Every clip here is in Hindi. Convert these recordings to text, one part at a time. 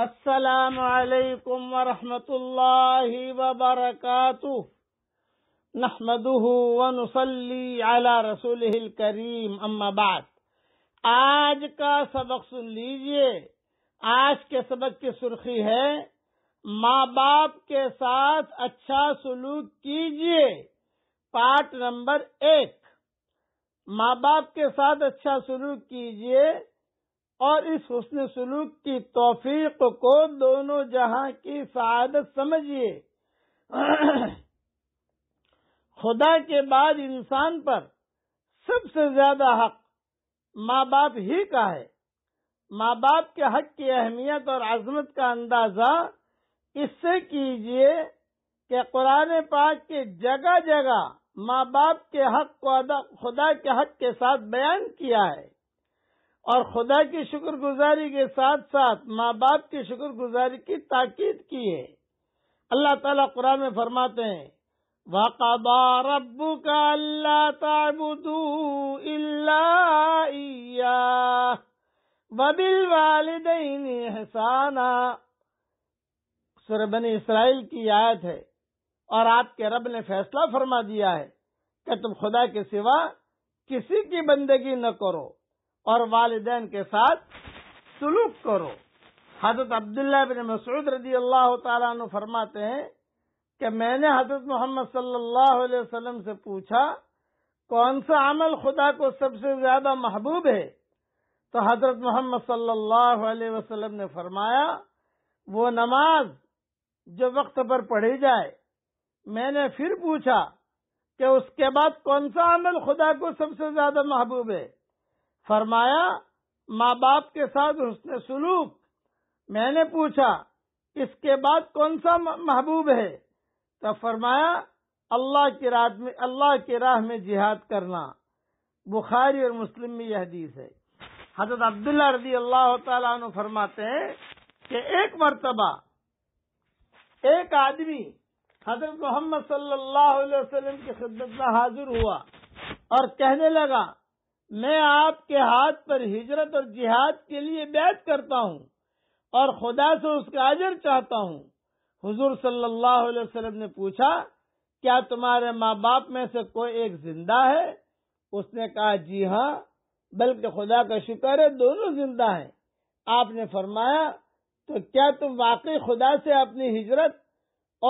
अस्सलाम वालेकुम वरहमतुल्लाहि वबरकातुह नहमदुहु व नसल्ली अला रसूलिहिल करीम अम्मा बाद आज का सबक सुन लीजिए आज के सबक की सुर्खी है माँ बाप के साथ अच्छा सलूक कीजिए पार्ट नंबर एक माँ बाप के साथ अच्छा सलूक कीजिए और इस हुसन सलूक की तोफीक को दोनों जहां की शहादत समझिए खुदा के बाद इंसान पर सबसे ज्यादा हक माँ बाप ही का है माँ बाप के हक की अहमियत और आजमत का अंदाजा इससे कीजिए कि कुरान पाक के जगह जगह माँ बाप के हक को अदा खुदा के हक के साथ बयान किया है और खुदा की शुक्रगुजारी के साथ साथ माँ बाप की शुक्रगुजारी की ताकीद की है अल्लाह ताला कुरान में फरमाते हैं वाकबा रबू का अल्लाह ताबुदू इल्ला वबिल वालदेन हसाना सुरबन इसराइल की आयत है और आपके रब ने फैसला फरमा दिया है कि तुम खुदा के सिवा किसी की बंदगी न करो और वालदेन के साथ सुलूक करो हजरत अब्दुल्ला बिन मसूद रजी अल्लाह तु फरमाते हैं कि मैंने हजरत मोहम्मद सल्लल्लाहु अलैहि वसल्लम से पूछा कौन सा अमल खुदा को सबसे ज्यादा महबूब है तो हजरत मोहम्मद सल्लल्लाहु अलैहि वसल्लम ने फरमाया वो नमाज जो वक्त पर पढ़ी जाए मैंने फिर पूछा कि उसके बाद कौन सा अमल खुदा को सबसे ज्यादा महबूब है फरमाया माँ बाप के साथ उसने सुलूक मैंने पूछा इसके बाद कौन सा महबूब है तो फरमाया अल्लाह की रात में अल्लाह की राह में जिहाद करना बुखारी और मुस्लिम में यह हदीस है हजरत अब्दुल्ला रजी अल्लाह तु फरमाते हैं कि एक मरतबा एक आदमी हजरत मोहम्मद सल्लल्लाहु अलैहि वसल्लम की खिदमत में हाजिर हुआ और कहने लगा मैं आपके हाथ पर हिजरत और जिहाद के लिए बैत करता हूँ और खुदा से उसका अजर चाहता हूँ हुजूर सल्लल्लाहु अलैहि वसल्लम ने पूछा क्या तुम्हारे माँ बाप में से कोई एक जिंदा है उसने कहा जी हाँ बल्कि खुदा का शुक्र है दोनों जिंदा हैं आपने फरमाया तो क्या तुम वाकई खुदा से अपनी हिजरत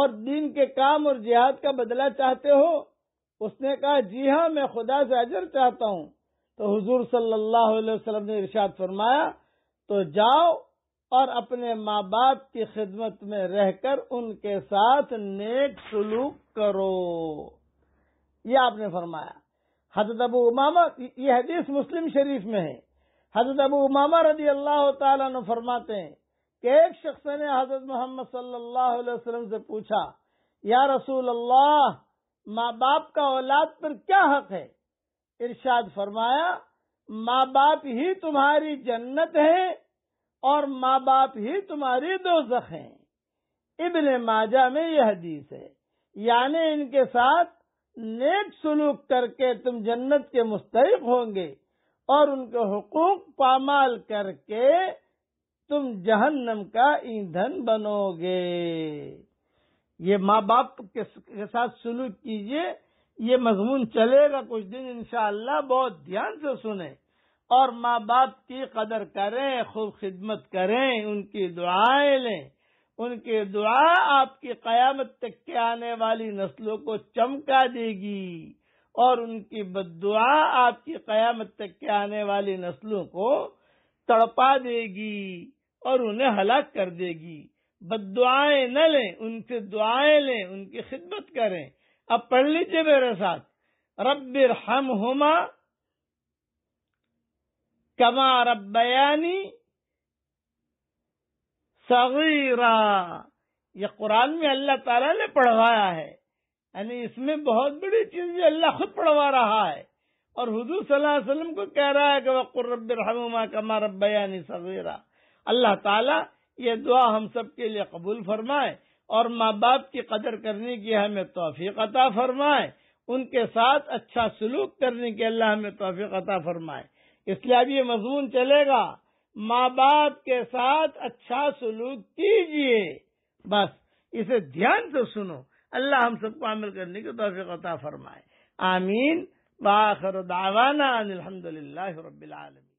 और दीन के काम और जिहाद का बदला चाहते हो उसने कहा जी हाँ मैं खुदा से अजर चाहता हूँ तो हुजूर सल्लल्लाहु अलैहि वसल्लम ने इरशाद फरमाया तो जाओ और अपने माँ बाप की खिदमत में रहकर उनके साथ नेक सलूक करो ये आपने फरमाया हजरत अबू उमामा ये हदीस मुस्लिम शरीफ में है हजरत अबू उमामा रजी अल्लाह तु फरमाते हैं कि एक शख्स ने हजरत मोहम्मद सल्लल्लाहु अलैहि वसल्लम से पूछा या रसूल अल्लाह माँ बाप का औलाद पर क्या हक है इरशाद फरमाया माँ बाप ही तुम्हारी जन्नत है और माँ बाप ही तुम्हारी दोजख है इबन माजा में यह हदीस है यानी इनके साथ नेक सलूक करके तुम जन्नत के मुस्तक होंगे और उनके हकूक पामाल करके तुम जहन्नम का ईंधन बनोगे ये माँ बाप के साथ सुलूक कीजिए ये मजमून चलेगा कुछ दिन इनशाला बहुत ध्यान से सुने और माँ बाप की कदर करें खूब खिदमत करें उनकी दुआएं लें उनकी दुआ आपकी कयामत तक के आने वाली नस्लों को चमका देगी और उनकी बदुआ आपकी कयामत तक के आने वाली नस्लों को तड़पा देगी और उन्हें हलाक कर देगी बदुआएं न लें उनसे दुआएं लें उनकी खिदमत करें अब पढ़ लीजिए मेरे साथ रब्बिर हम हुमा कमा रबयानी सगीरा ये कुरान में अल्लाह ताला ने पढ़वाया है यानी इसमें बहुत बड़ी चीज अल्लाह खुद पढ़वा रहा है और अलैहि वसल्लम को कह रहा है कि हमा कमा रबयानी सगीरा अल्लाह ताला ये दुआ हम सब के लिए कबूल फरमाए और माँ बाप की कदर करने की हमें तोफी अता फरमाए उनके साथ अच्छा सलूक करने की अल्लाह हमें तोफी अता फरमाए इसलिए अब ये मजमून चलेगा माँ बाप के साथ अच्छा सलूक कीजिए बस इसे ध्यान से सुनो अल्लाह हम सबको अमल करने की तोफ़ी अता फरमाए आमीन बाखर दावाना अलहमदिल्ला रबीआलमी